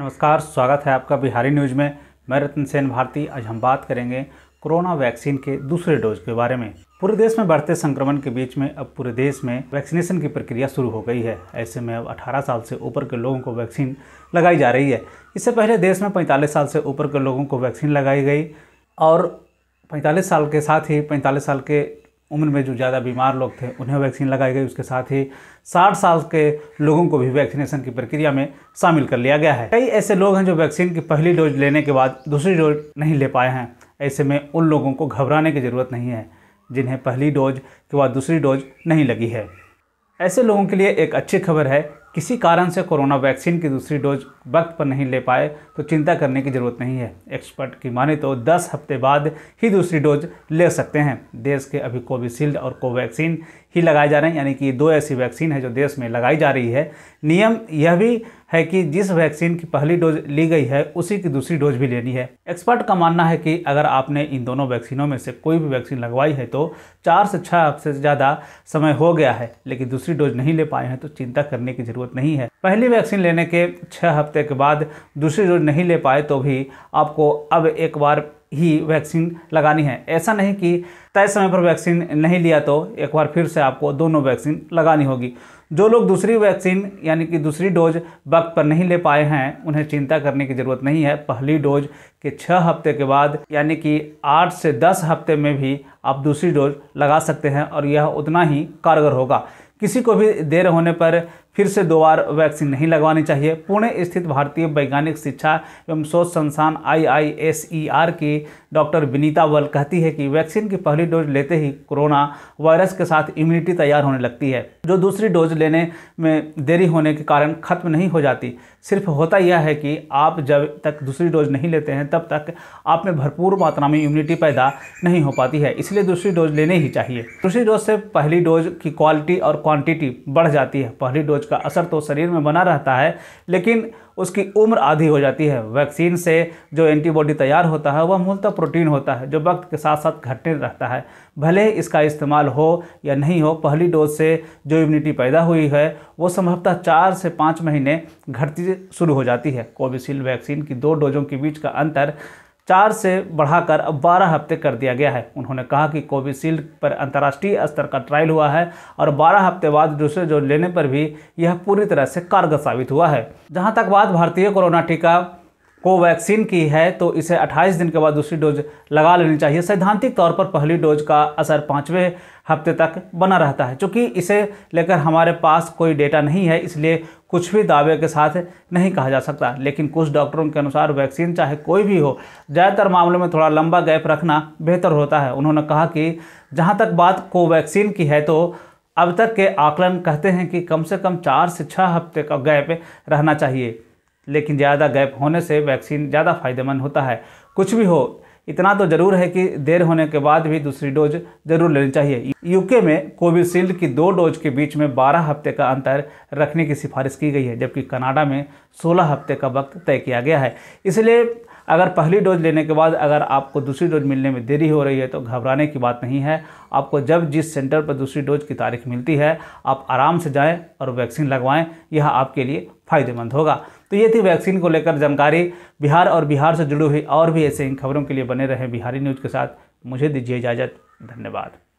नमस्कार स्वागत है आपका बिहारी न्यूज में मैं रतन सेन भारती आज हम बात करेंगे कोरोना वैक्सीन के दूसरे डोज के बारे में पूरे देश में बढ़ते संक्रमण के बीच में अब पूरे देश में वैक्सीनेशन की प्रक्रिया शुरू हो गई है ऐसे में अब 18 साल से ऊपर के लोगों को वैक्सीन लगाई जा रही है इससे पहले देश में 45 साल से ऊपर के लोगों को वैक्सीन लगाई गई और 45 साल के साथ ही 45 साल के उम्र में जो ज़्यादा बीमार लोग थे उन्हें वैक्सीन लगाई गई उसके साथ ही 60 साल के लोगों को भी वैक्सीनेशन की प्रक्रिया में शामिल कर लिया गया है कई ऐसे लोग हैं जो वैक्सीन की पहली डोज लेने के बाद दूसरी डोज नहीं ले पाए हैं ऐसे में उन लोगों को घबराने की ज़रूरत नहीं है जिन्हें पहली डोज के बाद दूसरी डोज नहीं लगी है ऐसे लोगों के लिए एक अच्छी खबर है किसी कारण से कोरोना वैक्सीन की दूसरी डोज वक्त पर नहीं ले पाए तो चिंता करने की ज़रूरत नहीं है एक्सपर्ट की माने तो 10 हफ्ते बाद ही दूसरी डोज ले सकते हैं देश के अभी कोविशील्ड और कोवैक्सीन ही लगाए जा रहे हैं यानी कि दो ऐसी वैक्सीन है जो देश में लगाई जा रही है नियम यह भी है कि जिस वैक्सीन की पहली डोज ली गई है उसी की दूसरी डोज भी लेनी है एक्सपर्ट का मानना है कि अगर आपने इन दोनों वैक्सीनों में से कोई भी वैक्सीन लगवाई है तो चार से छः हफ्ते से ज़्यादा समय हो गया है लेकिन दूसरी डोज नहीं ले पाए हैं तो चिंता करने की जरूरत ज़रूरत नहीं है पहली वैक्सीन लेने के छः हफ्ते के बाद दूसरी डोज नहीं ले पाए तो भी आपको अब एक बार ही वैक्सीन लगानी है ऐसा नहीं कि तय समय पर वैक्सीन नहीं लिया तो एक बार फिर से आपको दोनों वैक्सीन लगानी होगी जो लोग दूसरी वैक्सीन यानी कि दूसरी डोज वक्त पर नहीं ले पाए हैं उन्हें चिंता करने की ज़रूरत नहीं है पहली डोज के छः हफ्ते के बाद यानी कि आठ से दस हफ्ते में भी आप दूसरी डोज लगा सकते हैं और यह उतना ही कारगर होगा किसी को भी देर होने पर फिर से दो बार वैक्सीन नहीं लगवानी चाहिए पुणे स्थित भारतीय वैज्ञानिक शिक्षा एवं शोध संस्थान आईआईएसईआर e की डॉक्टर विनीता वल कहती है कि वैक्सीन की पहली डोज लेते ही कोरोना वायरस के साथ इम्यूनिटी तैयार होने लगती है जो दूसरी डोज लेने में देरी होने के कारण खत्म नहीं हो जाती सिर्फ होता यह है कि आप जब तक दूसरी डोज नहीं लेते हैं तब तक आप में भरपूर मात्रा में इम्यूनिटी पैदा नहीं हो पाती है इसलिए दूसरी डोज लेने ही चाहिए दूसरी डोज से पहली डोज की क्वालिटी और क्वांटिटी बढ़ जाती है पहली डोज उसका असर तो शरीर में बना रहता है लेकिन उसकी उम्र आधी हो जाती है वैक्सीन से जो एंटीबॉडी तैयार होता है वह मूलतः प्रोटीन होता है जो वक्त के साथ साथ घटने रहता है भले इसका इस्तेमाल हो या नहीं हो पहली डोज से जो इम्यूनिटी पैदा हुई है वो संभवतः चार से पाँच महीने घटती शुरू हो जाती है कोविशील्ड वैक्सीन की दो डोजों के बीच का अंतर चार से बढ़ाकर अब बारह हफ्ते कर दिया गया है उन्होंने कहा कि कोविशील्ड पर अंतर्राष्ट्रीय स्तर का ट्रायल हुआ है और बारह हफ्ते बाद दूसरे डोज लेने पर भी यह पूरी तरह से कारगर साबित हुआ है जहाँ तक बात भारतीय कोरोना टीका कोवैक्सीन की है तो इसे 28 दिन के बाद दूसरी डोज लगा लेनी चाहिए सैद्धांतिक तौर पर पहली डोज का असर पाँचवें हफ्ते तक बना रहता है चूँकि इसे लेकर हमारे पास कोई डेटा नहीं है इसलिए कुछ भी दावे के साथ नहीं कहा जा सकता लेकिन कुछ डॉक्टरों के अनुसार वैक्सीन चाहे कोई भी हो ज़्यादातर मामलों में थोड़ा लंबा गैप रखना बेहतर होता है उन्होंने कहा कि जहाँ तक बात कोवैक्सीन की है तो अब तक के आकलन कहते हैं कि कम से कम चार से छः हफ्ते का गैप रहना चाहिए लेकिन ज़्यादा गैप होने से वैक्सीन ज़्यादा फायदेमंद होता है कुछ भी हो इतना तो जरूर है कि देर होने के बाद भी दूसरी डोज जरूर लेनी चाहिए यूके में कोविशील्ड की दो डोज के बीच में 12 हफ्ते का अंतर रखने की सिफारिश की गई है जबकि कनाडा में 16 हफ्ते का वक्त तय किया गया है इसलिए अगर पहली डोज लेने के बाद अगर आपको दूसरी डोज मिलने में देरी हो रही है तो घबराने की बात नहीं है आपको जब जिस सेंटर पर दूसरी डोज की तारीख मिलती है आप आराम से जाएं और वैक्सीन लगवाएं यह आपके लिए फ़ायदेमंद होगा तो ये थी वैक्सीन को लेकर जानकारी बिहार और बिहार से जुड़ी हुई और भी ऐसे इन खबरों के लिए बने रहें बिहारी न्यूज़ के साथ मुझे दीजिए इजाज़त धन्यवाद